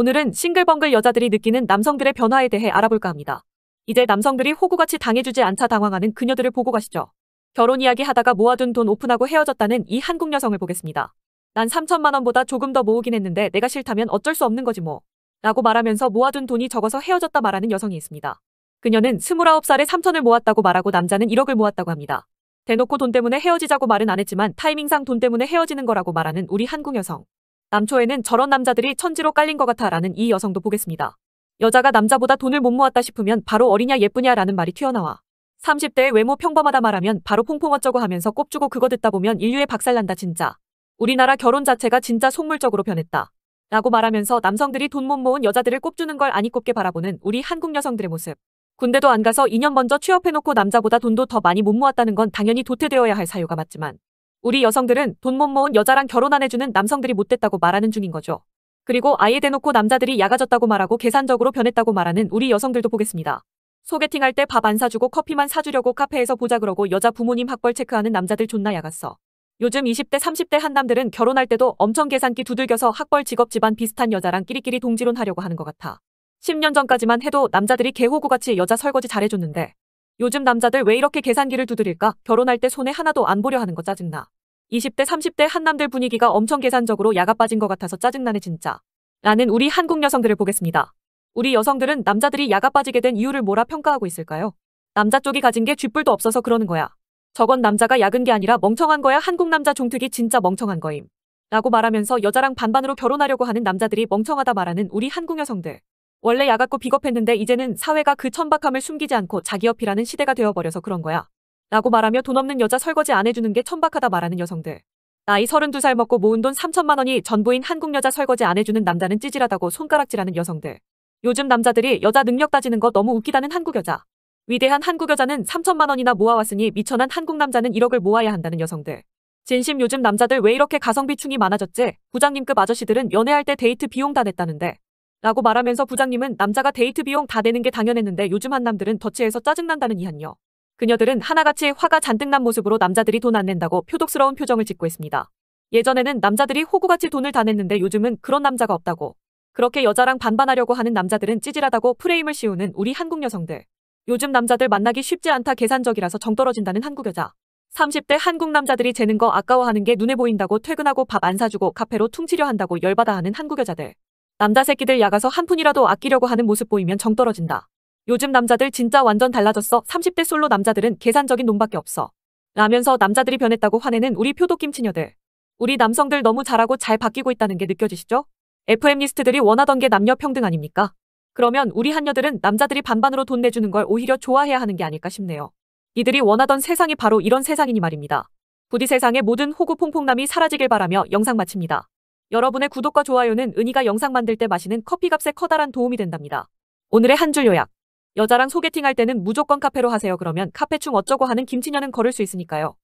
오늘은 싱글벙글 여자들이 느끼는 남성들의 변화에 대해 알아볼까 합니다. 이제 남성들이 호구같이 당해주지 않자 당황하는 그녀들을 보고 가시죠. 결혼 이야기 하다가 모아둔 돈 오픈하고 헤어졌다는 이 한국 여성을 보겠습니다. 난 3천만 원보다 조금 더 모으긴 했는데 내가 싫다면 어쩔 수 없는 거지 뭐. 라고 말하면서 모아둔 돈이 적어서 헤어졌다 말하는 여성이 있습니다. 그녀는 29살에 3천을 모았다고 말하고 남자는 1억을 모았다고 합니다. 대놓고 돈 때문에 헤어지자고 말은 안 했지만 타이밍상 돈 때문에 헤어지는 거라고 말하는 우리 한국 여성. 남초에는 저런 남자들이 천지로 깔린 것 같아 라는 이 여성도 보겠습니다. 여자가 남자보다 돈을 못 모았다 싶으면 바로 어리냐 예쁘냐 라는 말이 튀어나와. 30대의 외모 평범하다 말하면 바로 퐁퐁 어쩌고 하면서 꼽주고 그거 듣다 보면 인류에 박살난다 진짜. 우리나라 결혼 자체가 진짜 속물적으로 변했다. 라고 말하면서 남성들이 돈 못 모은 여자들을 꼽주는 걸 아니 꼽게 바라보는 우리 한국 여성들의 모습. 군대도 안 가서 2년 먼저 취업해놓고 남자보다 돈도 더 많이 못 모았다는 건 당연히 도태되어야 할 사유가 맞지만 우리 여성들은 돈 못 모은 여자랑 결혼 안 해주는 남성들이 못됐다고 말하는 중인 거죠. 그리고 아예 대놓고 남자들이 야가졌다고 말하고 계산적으로 변했다고 말하는 우리 여성들도 보겠습니다. 소개팅할 때 밥 안 사주고 커피만 사주려고 카페에서 보자 그러고 여자 부모님 학벌 체크하는 남자들 존나 야갔어. 요즘 20대 30대 한남들은 결혼할 때도 엄청 계산기 두들겨서 학벌 직업 집안 비슷한 여자랑 끼리끼리 동지론 하려고 하는 것 같아. 10년 전까지만 해도 남자들이 개호구같이 여자 설거지 잘해줬는데 요즘 남자들 왜 이렇게 계산기를 두드릴까? 결혼할 때 손에 하나도 안 보려 하는 거 짜증나. 20대 30대 한남들 분위기가 엄청 계산적으로 야가 빠진 것 같아서 짜증나네 진짜. 라는 우리 한국 여성들을 보겠습니다. 우리 여성들은 남자들이 야가 빠지게 된 이유를 뭐라 평가하고 있을까요? 남자 쪽이 가진 게 쥐뿔도 없어서 그러는 거야. 저건 남자가 약은 게 아니라 멍청한 거야 한국 남자 종특이 진짜 멍청한 거임. 라고 말하면서 여자랑 반반으로 결혼하려고 하는 남자들이 멍청하다 말하는 우리 한국 여성들. 원래 야갖고 비겁했는데 이제는 사회가 그 천박함을 숨기지 않고 자기 옆이라는 시대가 되어버려서 그런 거야. 라고 말하며 돈 없는 여자 설거지 안 해주는 게 천박하다 말하는 여성들. 나이 32살 먹고 모은 돈 3천만 원이 전부인 한국 여자 설거지 안 해주는 남자는 찌질하다고 손가락질하는 여성들. 요즘 남자들이 여자 능력 따지는 거 너무 웃기다는 한국 여자. 위대한 한국 여자는 3천만 원이나 모아왔으니 미천한 한국 남자는 1억을 모아야 한다는 여성들. 진심 요즘 남자들 왜 이렇게 가성비 충이 많아졌지? 부장님급 아저씨들은 연애할 때 데이트 비용 다 냈다는데. 라고 말하면서 부장님은 남자가 데이트 비용 다 내는 게 당연했는데 요즘 한남들은 덫치해서 짜증난다는 이한요. 그녀들은 하나같이 화가 잔뜩 난 모습으로 남자들이 돈 안 낸다고 표독스러운 표정을 짓고 있습니다. 예전에는 남자들이 호구같이 돈을 다 냈는데 요즘은 그런 남자가 없다고. 그렇게 여자랑 반반하려고 하는 남자들은 찌질하다고 프레임을 씌우는 우리 한국 여성들. 요즘 남자들 만나기 쉽지 않다 계산적이라서 정 떨어진다는 한국 여자. 30대 한국 남자들이 재는 거 아까워하는 게 눈에 보인다고 퇴근하고 밥 안 사주고 카페로 퉁치려 한다고 열받아 하는 한국 여자들. 남자 새끼들 야가서 한 푼이라도 아끼려고 하는 모습 보이면 정 떨어진다. 요즘 남자들 진짜 완전 달라졌어. 30대 솔로 남자들은 계산적인 놈밖에 없어. 라면서 남자들이 변했다고 화내는 우리 표도김치녀들. 우리 남성들 너무 잘하고 잘 바뀌고 있다는 게 느껴지시죠? FM 리스트들이 원하던 게 남녀 평등 아닙니까? 그러면 우리 한녀들은 남자들이 반반으로 돈 내주는 걸 오히려 좋아해야 하는 게 아닐까 싶네요. 이들이 원하던 세상이 바로 이런 세상이니 말입니다. 부디 세상의 모든 호구퐁퐁남이 사라지길 바라며 영상 마칩니다. 여러분의 구독과 좋아요는 은희가 영상 만들 때 마시는 커피값에 커다란 도움이 된답니다. 오늘의 한 줄 요약. 여자랑 소개팅할 때는 무조건 카페로 하세요. 그러면 카페충 어쩌고 하는 김치녀는 걸을 수 있으니까요.